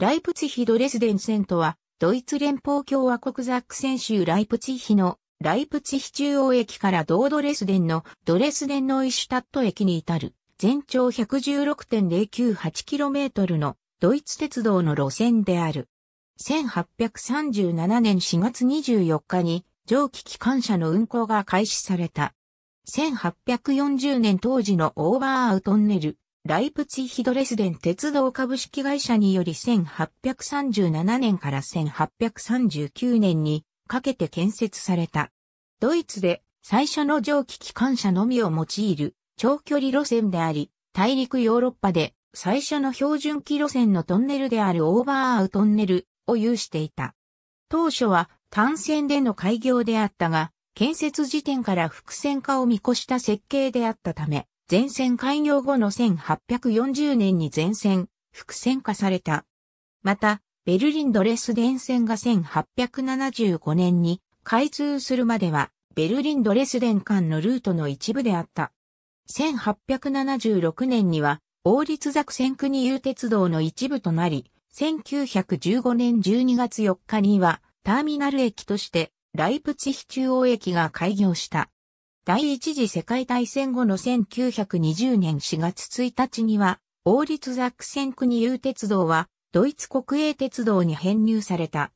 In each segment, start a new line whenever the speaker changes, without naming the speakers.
ライプツヒドレスデンセントは、ドイツ連邦共和国ザックセン州ライプツヒの、ライプツヒ中央駅からドードレスデンのドレスデンのイシュタット駅に至る、全長 116.098km のドイツ鉄道の路線である。1837年4月24日に蒸気機関車の運行が開始された。1840年当時のオーバーアウトンネル、ライプツィヒドレスデン鉄道株式会社により1837年から1839年にかけて建設された。ドイツで最初の蒸気機関車のみを用いる長距離路線であり、大陸ヨーロッパで最初の標準機路線のトンネルであるオーバーアウトンネルを有していた。当初は単線での開業であったが、建設時点から複線化を見越した設計であったため、前線開業後の1840年に前線、複線化された。また、ベルリンドレスデン線が1875年に開通するまでは、ベルリンドレスデン間のルートの一部であった。1876年には、王立座区線ン国有鉄道の一部となり、1915年12月4日には、ターミナル駅として、ライプツヒ中央駅が開業した。第一次世界大戦後の1920年4月1日には、王立ザクセン国有鉄道は、ドイツ国営鉄道に編入された。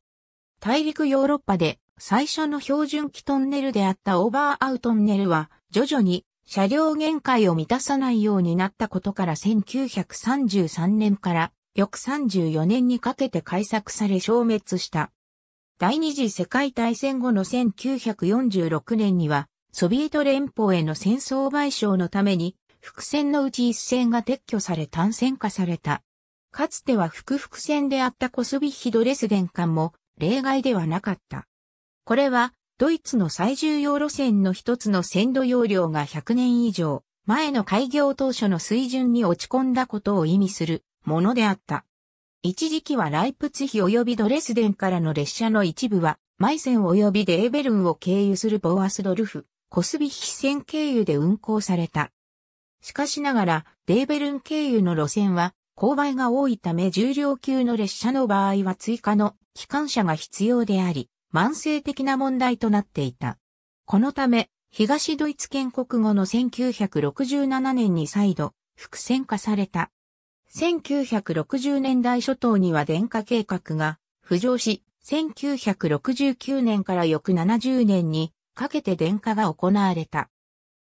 大陸ヨーロッパで最初の標準機トンネルであったオーバーアウトンネルは、徐々に車両限界を満たさないようになったことから1933年から翌34年にかけて開作され消滅した。第二次世界大戦後の1946年にはソビエト連邦への戦争賠償のために、伏線のうち一線が撤去され単線化された。かつては複々線であったコスビヒドレスデン間も例外ではなかった。これは、ドイツの最重要路線の一つの線路容量が100年以上、前の開業当初の水準に落ち込んだことを意味するものであった。一時期はライプツヒ及びドレスデンからの列車の一部は、マイセン及びデーベルンを経由するボアスドルフ、コスビヒ線経由で運行された。しかしながら、デーベルン経由の路線は、勾配が多いため重量級の列車の場合は追加の機関車が必要であり、慢性的な問題となっていた。このため、東ドイツ建国後の1967年に再度、伏線化された。1960年代初頭には電化計画が浮上し、1969年から翌70年にかけて電化が行われた。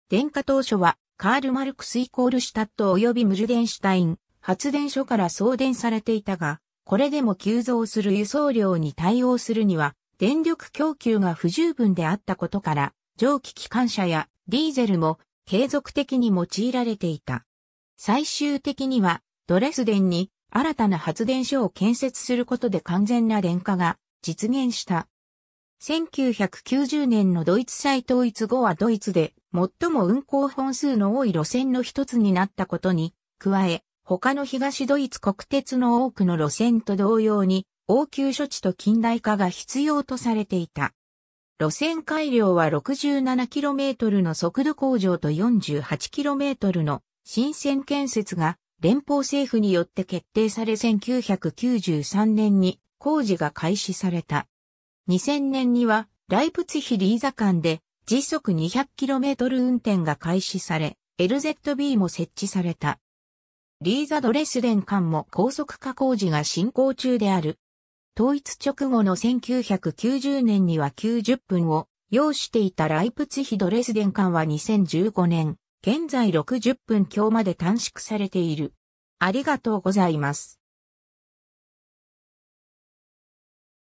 電化当初は、カール・マルクスイコールシュタット及びムルデンシュタイン、発電所から送電されていたが、これでも急増する輸送量に対応するには、電力供給が不十分であったことから、蒸気機関車やディーゼルも継続的に用いられていた。最終的には、ドレスデンに新たな発電所を建設することで完全な電化が実現した。1990年のドイツ再統一後はドイツで最も運行本数の多い路線の一つになったことに、加え、他の東ドイツ国鉄の多くの路線と同様に、応急処置と近代化が必要とされていた。路線改良は 67km の速度向上と 48km の新線建設が連邦政府によって決定され1993年に工事が開始された。2000年には、ライプツヒリーザ間で、時速 200km 運転が開始され、LZB も設置された。リーザ・ドレスデン間も高速化工事が進行中である。統一直後の1990年には90分を要していたライプツヒドレスデン間は2015年、現在60分強まで短縮されている。ありがとうございます。